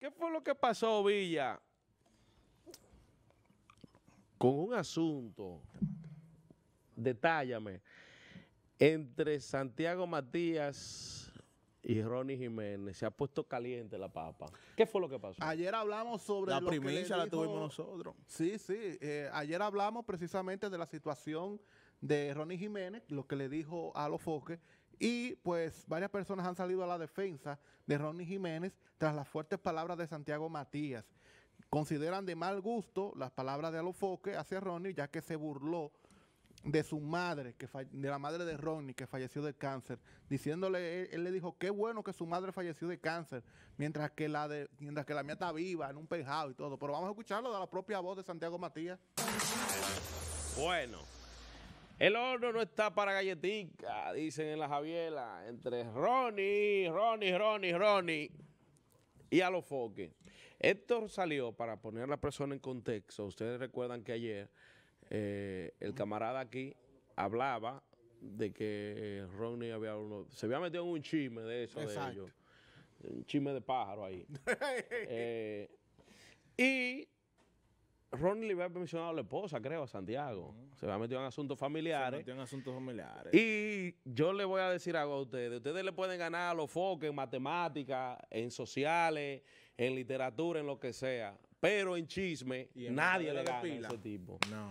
¿Qué fue lo que pasó, Villa? Con un asunto, detállame, entre Santiago Matías y Ronnie Jiménez. Se ha puesto caliente la papa. ¿Qué fue lo que pasó? Ayer hablamos sobre... La primicia la tuvimos nosotros. Sí, sí. Eh, ayer hablamos precisamente de la situación de Ronnie Jiménez, lo que le dijo a los Foques, y pues varias personas han salido a la defensa de Ronnie Jiménez tras las fuertes palabras de Santiago Matías. Consideran de mal gusto las palabras de Alofoque hacia Ronnie, ya que se burló de su madre, que de la madre de Ronnie, que falleció de cáncer, diciéndole, él, le dijo, qué bueno que su madre falleció de cáncer, mientras que la de, mientras que la mía está viva, en un pejado y todo. Pero vamos a escucharlo de la propia voz de Santiago Matías. Bueno, el horno no está para galletica, dicen en la Javiela, entre Ronnie, Ronnie, Ronnie, Ronnie y a los foques. Esto salió para poner a la persona en contexto. Ustedes recuerdan que ayer eh, el camarada aquí hablaba de que Ronnie había uno, se había metido en un chisme de eso de ellos. Un chisme de pájaro ahí. Eh, y Ronnie le había mencionado a la esposa, creo, a Santiago. Se va Se había metido en asuntos familiares. Se metió en asuntos familiares. Y yo le voy a decir algo a ustedes. Ustedes le pueden ganar a los focos en matemáticas, en sociales, en literatura, en lo que sea. Pero en chisme, nadie le gana a ese tipo. No.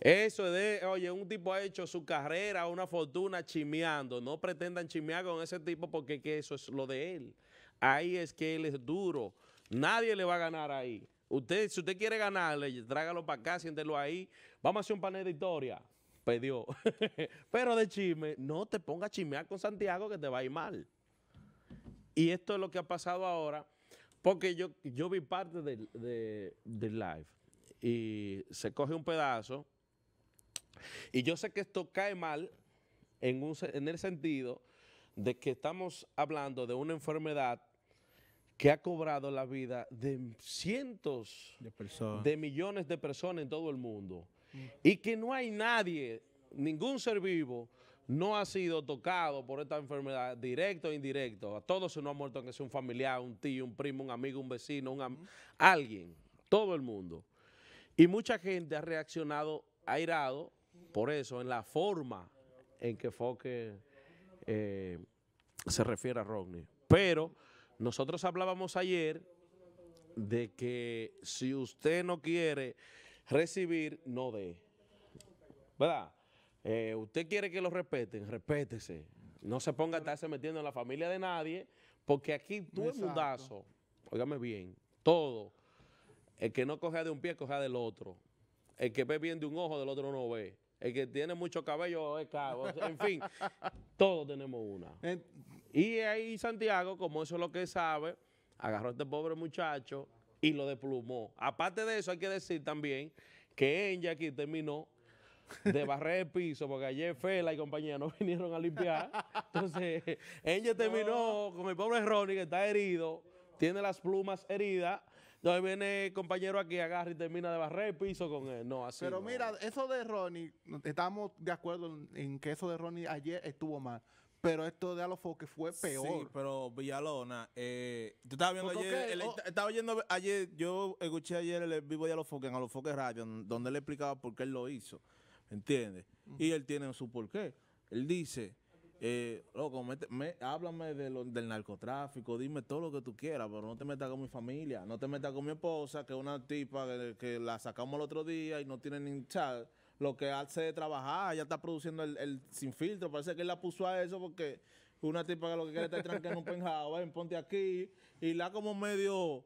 Eso es de, oye, un tipo ha hecho su carrera, una fortuna chimeando. No pretendan chimear con ese tipo porque eso es lo de él. Ahí es que él es duro. Nadie le va a ganar ahí. Usted, si usted quiere ganarle, trágalo para acá, siéntelo ahí. Vamos a hacer un panel de historia. Pedió. Pero de chisme, no te pongas a chismear con Santiago que te va a ir mal. Y esto es lo que ha pasado ahora, porque yo, yo vi parte del de, live y se coge un pedazo. Y yo sé que esto cae mal en, en el sentido de que estamos hablando de una enfermedad que ha cobrado la vida de cientos de, millones de personas en todo el mundo mm. y que no hay nadie, ningún ser vivo, no ha sido tocado por esta enfermedad, directo o indirecto. A todos se nos ha muerto, aunque sea un familiar, un tío, un primo, un amigo, un vecino, un mm. alguien, todo el mundo. Y mucha gente ha reaccionado airado por eso, en la forma en que Foque eh, se refiere a Rodney. Pero nosotros hablábamos ayer de que si usted no quiere recibir, no dé. ¿Verdad? Eh, usted quiere que lo respeten, respétese. No se ponga a estarse metiendo en la familia de nadie, porque aquí todo ES MUDAZO, óigame bien, todo, el que no coge de un pie, coge del otro. El que ve bien de un ojo, del otro no ve. El que tiene mucho cabello es cabo. En fin, todos tenemos una. Y ahí Santiago, como eso es lo que sabe, agarró a este pobre muchacho y lo desplumó. Aparte de eso, hay que decir también que ella aquí terminó de barrer el piso, porque ayer Fela y compañía no vinieron a limpiar. Entonces, ella terminó con el pobre Ronnie, que está herido, tiene las plumas heridas. Entonces viene el compañero aquí, agarra y termina de barrer el piso con él. No, así. Pero mira, eso de Ronnie, estamos de acuerdo en que eso de Ronnie ayer estuvo mal. Pero esto de Alofoque fue peor. Sí, pero Villalona, eh, yo estaba viendo ayer, estaba ayer, yo escuché ayer el vivo de Alofoque en Alofoque Radio, donde le explicaba por qué él lo hizo, ¿entiendes? Y él tiene su porqué. Él dice, eh, loco, háblame del narcotráfico, dime todo lo que tú quieras, pero no te metas con mi familia, no te metas con mi esposa, que es una tipa que, la sacamos el otro día y no tiene ni chat lo que hace de trabajar, ya está produciendo el, sin filtro. Parece que él la puso a eso porque una tipa que lo que quiere estar tranquila en un penjado, ven, ponte aquí. Y la como medio,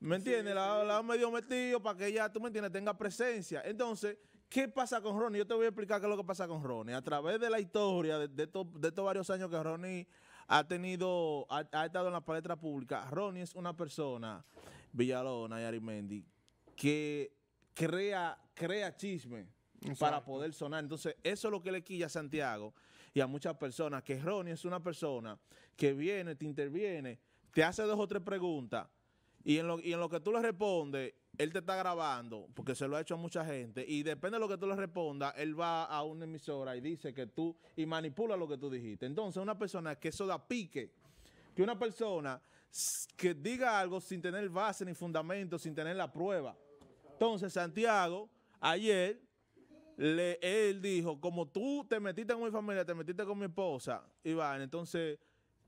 ¿me entiendes? la, medio metido para que ella, tú me entiendes, tenga presencia. Entonces, ¿qué pasa con Ronnie? Yo te voy a explicar qué es lo que pasa con Ronnie. A través de la historia, de, estos varios años que Ronnie ha tenido, ha, estado en la palestra pública, Ronnie es una persona, Villalona y Arimendi, que crea, crea chisme para poder sonar. Entonces, eso es lo que le quilla a Santiago y a muchas personas, que Ronnie es una persona que viene, te interviene, te hace dos o tres preguntas y en lo, y en lo que tú le respondes, él te está grabando, porque se lo ha hecho a mucha gente, y depende de lo que tú le respondas, él va a una emisora y dice que tú, y manipula lo que tú dijiste. Entonces, una persona que eso da pique, que una persona que diga algo sin tener base ni fundamento, sin tener la prueba. Entonces, Santiago, ayer le, él dijo, como tú te metiste con mi familia, te metiste con mi esposa, Iván, entonces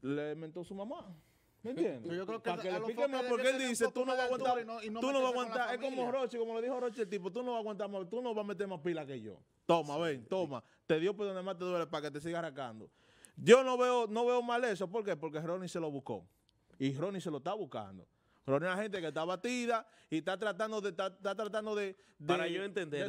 le mentó su mamá. ¿Me entiendes? Yo creo que Para que, le más, porque él dice, tú no vas a aguantar, tú no vas a aguantar. Es como Roche, como le dijo Roche el tipo, tú no vas a aguantar más, tú no vas a meter más pila que yo. Toma, ven, toma. Te dio por donde más te duele para que te siga arrancando. Yo no veo, no veo mal eso. ¿Por qué? Porque Ronnie se lo buscó. Y Ronnie se lo está buscando. Pero una gente que está batida y está tratando de está, tratando de, para yo entender,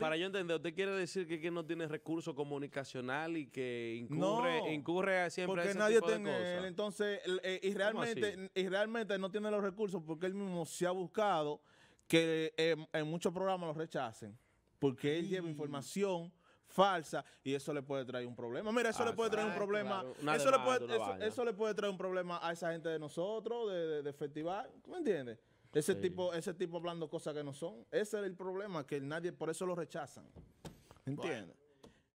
Para yo entender, usted quiere decir que, que no tiene recurso comunicacional y que incurre, incurre siempre porque ese de cosas. entonces, eh, y realmente, y realmente no tiene los recursos porque él mismo se ha buscado que eh, en muchos programas los rechacen. Porque él lleva información falsa y eso le puede traer un problema. Mira, eso le puede traer un problema. Eso, le puede, traer un problema a esa gente de nosotros, de, de, festival. me entiendes? Ese, tipo, ese tipo hablando cosas que no son. Ese es el problema, que nadie, por eso lo rechazan. ¿Entiendes?